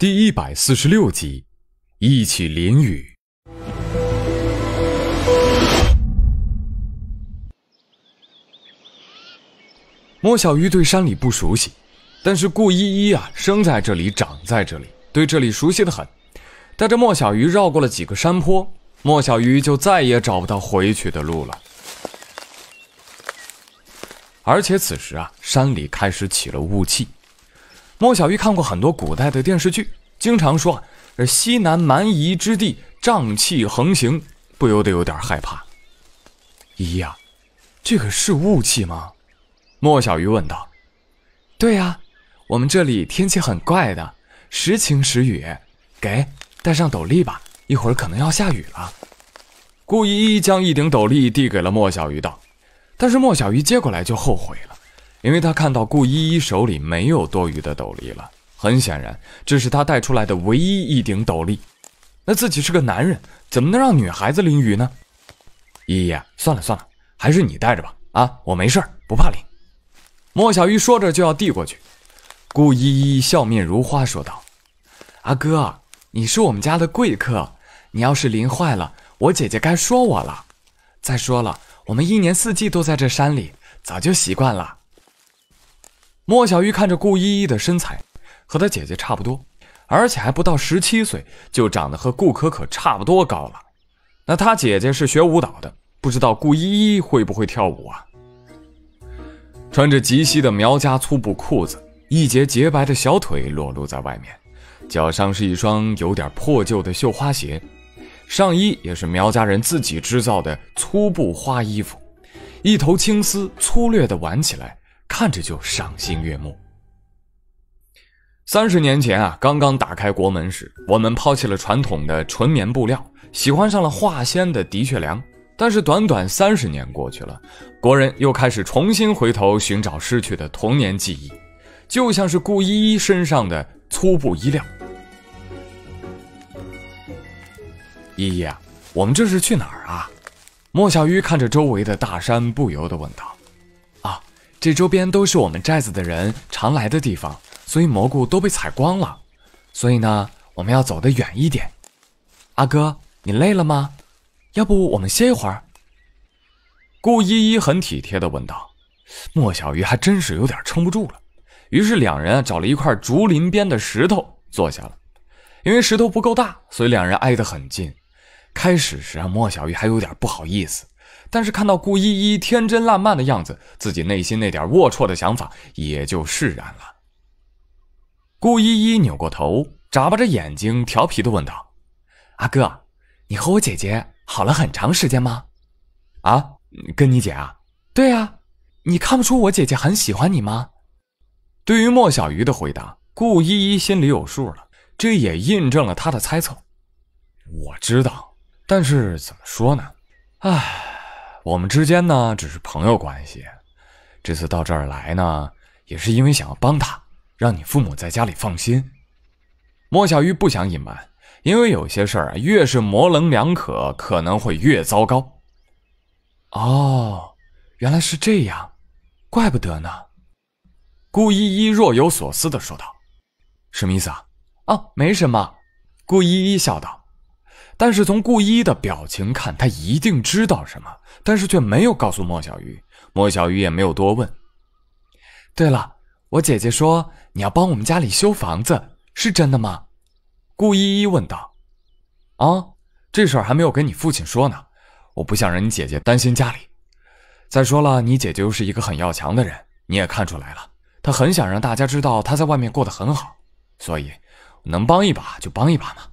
第一百四十六集，一起淋雨。莫小鱼对山里不熟悉，但是顾依依啊，生在这里，长在这里，对这里熟悉的很。带着莫小鱼绕过了几个山坡，莫小鱼就再也找不到回去的路了。而且此时啊，山里开始起了雾气。莫小鱼看过很多古代的电视剧，经常说：“西南蛮夷之地瘴气横行，不由得有点害怕。”依依啊，这个是雾气吗？莫小鱼问道。“对呀，我们这里天气很怪的，时晴时雨。”给，带上斗笠吧，一会儿可能要下雨了。顾依依将一顶斗笠递给了莫小鱼道，但是莫小鱼接过来就后悔了。因为他看到顾依依手里没有多余的斗笠了，很显然这是他带出来的唯一一顶斗笠。那自己是个男人，怎么能让女孩子淋雨呢？依依，算了算了，还是你带着吧。啊，我没事不怕淋。莫小鱼说着就要递过去，顾依依笑面如花说道：“阿哥，你是我们家的贵客，你要是淋坏了，我姐姐该说我了。再说了，我们一年四季都在这山里，早就习惯了。”莫小鱼看着顾依依的身材，和她姐姐差不多，而且还不到十七岁，就长得和顾可可差不多高了。那她姐姐是学舞蹈的，不知道顾依依会不会跳舞啊？穿着及膝的苗家粗布裤子，一截洁白的小腿裸露在外面，脚上是一双有点破旧的绣花鞋，上衣也是苗家人自己制造的粗布花衣服，一头青丝粗略的挽起来。看着就赏心悦目。三十年前啊，刚刚打开国门时，我们抛弃了传统的纯棉布料，喜欢上了化纤的的确良。但是短短三十年过去了，国人又开始重新回头寻找失去的童年记忆，就像是顾依依身上的粗布衣料。依依啊，我们这是去哪儿啊？莫小鱼看着周围的大山，不由得问道。这周边都是我们寨子的人常来的地方，所以蘑菇都被采光了。所以呢，我们要走得远一点。阿哥，你累了吗？要不我们歇一会儿？顾依依很体贴地问道。莫小鱼还真是有点撑不住了，于是两人啊找了一块竹林边的石头坐下了。因为石头不够大，所以两人挨得很近。开始时啊，莫小鱼还有点不好意思。但是看到顾依依天真烂漫的样子，自己内心那点龌龊的想法也就释然了。顾依依扭过头，眨巴着眼睛，调皮的问道：“阿哥，你和我姐姐好了很长时间吗？”“啊，跟你姐啊？”“对啊，你看不出我姐姐很喜欢你吗？”对于莫小鱼的回答，顾依依心里有数了，这也印证了他的猜测。我知道，但是怎么说呢？唉。我们之间呢，只是朋友关系。这次到这儿来呢，也是因为想要帮他，让你父母在家里放心。莫小鱼不想隐瞒，因为有些事儿啊，越是模棱两可，可能会越糟糕。哦，原来是这样，怪不得呢。顾依依若有所思的说道：“什么意思啊？”“哦，没什么。”顾依依笑道。但是从顾一依的表情看，他一定知道什么，但是却没有告诉莫小鱼。莫小鱼也没有多问。对了，我姐姐说你要帮我们家里修房子，是真的吗？顾依依问道。啊，这事儿还没有跟你父亲说呢，我不想让你姐姐担心家里。再说了，你姐姐又是一个很要强的人，你也看出来了，她很想让大家知道她在外面过得很好，所以能帮一把就帮一把嘛。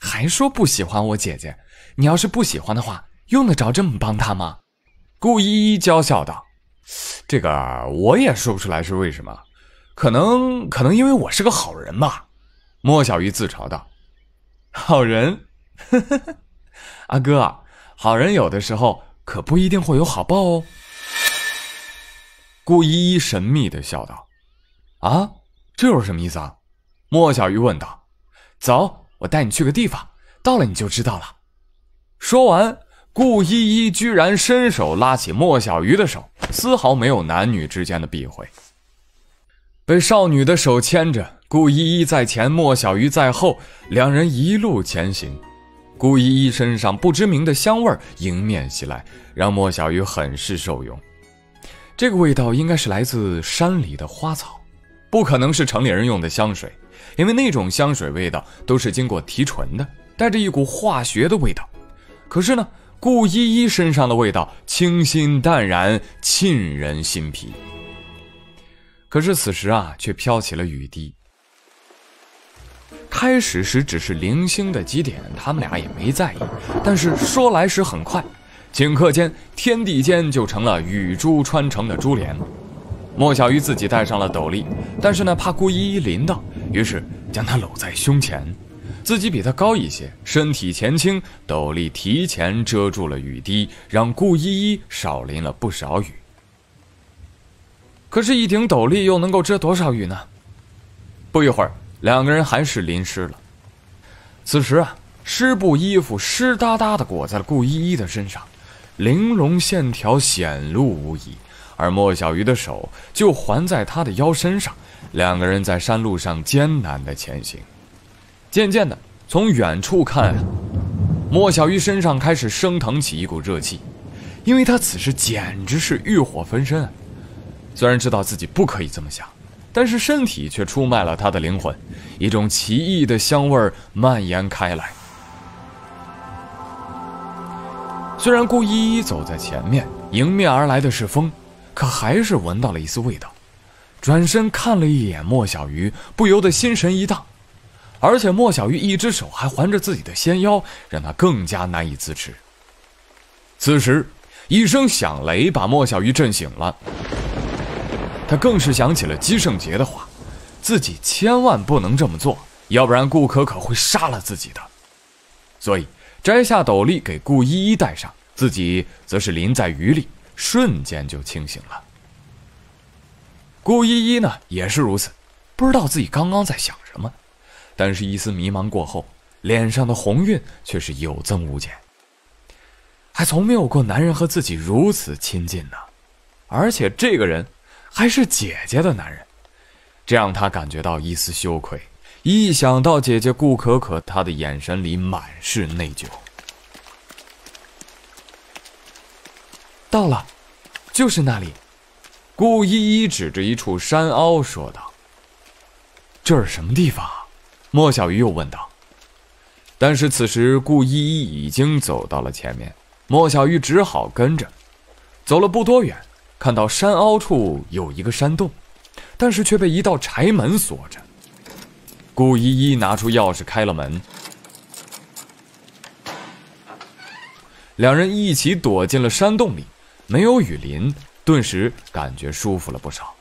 还说不喜欢我姐姐，你要是不喜欢的话，用得着这么帮她吗？顾依依娇笑道：“这个我也说不出来是为什么，可能可能因为我是个好人吧。”莫小鱼自嘲道：“好人，呵呵呵，阿哥，好人有的时候可不一定会有好报哦。”顾依依神秘的笑道：“啊，这又是什么意思啊？”莫小鱼问道：“走。”我带你去个地方，到了你就知道了。说完，顾依依居然伸手拉起莫小鱼的手，丝毫没有男女之间的避讳。被少女的手牵着，顾依依在前，莫小鱼在后，两人一路前行。顾依依身上不知名的香味迎面袭来，让莫小鱼很是受用。这个味道应该是来自山里的花草，不可能是城里人用的香水。因为那种香水味道都是经过提纯的，带着一股化学的味道。可是呢，顾依依身上的味道清新淡然，沁人心脾。可是此时啊，却飘起了雨滴。开始时只是零星的几点，他们俩也没在意。但是说来时很快，顷刻间天地间就成了雨珠穿成的珠帘。莫小鱼自己戴上了斗笠，但是呢，怕顾依依淋到。于是将他搂在胸前，自己比他高一些，身体前倾，斗笠提前遮住了雨滴，让顾依依少淋了不少雨。可是，一顶斗笠又能够遮多少雨呢？不一会儿，两个人还是淋湿了。此时啊，湿布衣服湿哒哒的裹在了顾依依的身上，玲珑线条显露无遗，而莫小鱼的手就环在她的腰身上。两个人在山路上艰难的前行，渐渐的，从远处看，莫小鱼身上开始升腾起一股热气，因为他此时简直是欲火焚身。虽然知道自己不可以这么想，但是身体却出卖了他的灵魂，一种奇异的香味儿蔓延开来。虽然顾依依走在前面，迎面而来的是风，可还是闻到了一丝味道。转身看了一眼莫小鱼，不由得心神一荡，而且莫小鱼一只手还环着自己的纤腰，让他更加难以自持。此时，一声响雷把莫小鱼震醒了，他更是想起了姬圣杰的话，自己千万不能这么做，要不然顾可可会杀了自己的。所以，摘下斗笠给顾依依戴上，自己则是淋在雨里，瞬间就清醒了。顾依依呢也是如此，不知道自己刚刚在想什么，但是，一丝迷茫过后，脸上的红晕却是有增无减。还从没有过男人和自己如此亲近呢，而且这个人还是姐姐的男人，这让她感觉到一丝羞愧。一想到姐姐顾可可，她的眼神里满是内疚。到了，就是那里。顾依依指着一处山凹说道：“这是什么地方？”莫小鱼又问道。但是此时顾依依已经走到了前面，莫小鱼只好跟着。走了不多远，看到山凹处有一个山洞，但是却被一道柴门锁着。顾依依拿出钥匙开了门，两人一起躲进了山洞里，没有雨淋。顿时感觉舒服了不少。